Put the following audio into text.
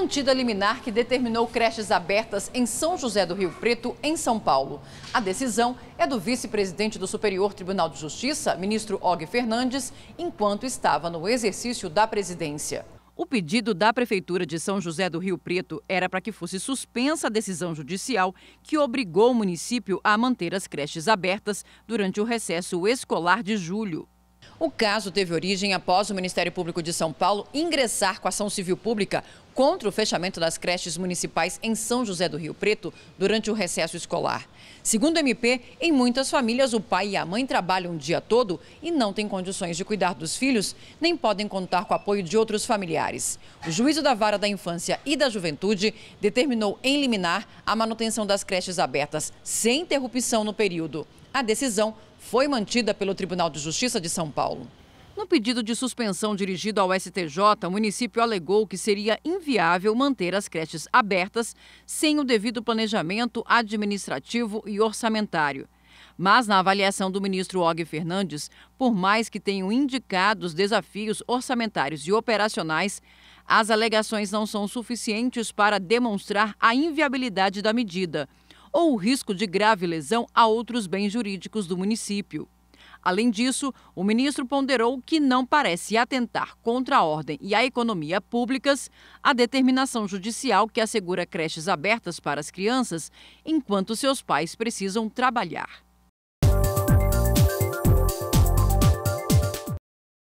mantida liminar que determinou creches abertas em São José do Rio Preto, em São Paulo. A decisão é do vice-presidente do Superior Tribunal de Justiça, ministro Og Fernandes, enquanto estava no exercício da presidência. O pedido da Prefeitura de São José do Rio Preto era para que fosse suspensa a decisão judicial que obrigou o município a manter as creches abertas durante o recesso escolar de julho. O caso teve origem após o Ministério Público de São Paulo ingressar com ação civil pública contra o fechamento das creches municipais em São José do Rio Preto durante o recesso escolar. Segundo o MP, em muitas famílias o pai e a mãe trabalham o dia todo e não têm condições de cuidar dos filhos, nem podem contar com o apoio de outros familiares. O juízo da Vara da Infância e da Juventude determinou em liminar a manutenção das creches abertas sem interrupção no período. A decisão foi mantida pelo Tribunal de Justiça de São Paulo. No pedido de suspensão dirigido ao STJ, o município alegou que seria inviável manter as creches abertas sem o devido planejamento administrativo e orçamentário. Mas, na avaliação do ministro Og Fernandes, por mais que tenham indicado os desafios orçamentários e operacionais, as alegações não são suficientes para demonstrar a inviabilidade da medida ou o risco de grave lesão a outros bens jurídicos do município. Além disso, o ministro ponderou que não parece atentar contra a ordem e a economia públicas a determinação judicial que assegura creches abertas para as crianças enquanto seus pais precisam trabalhar.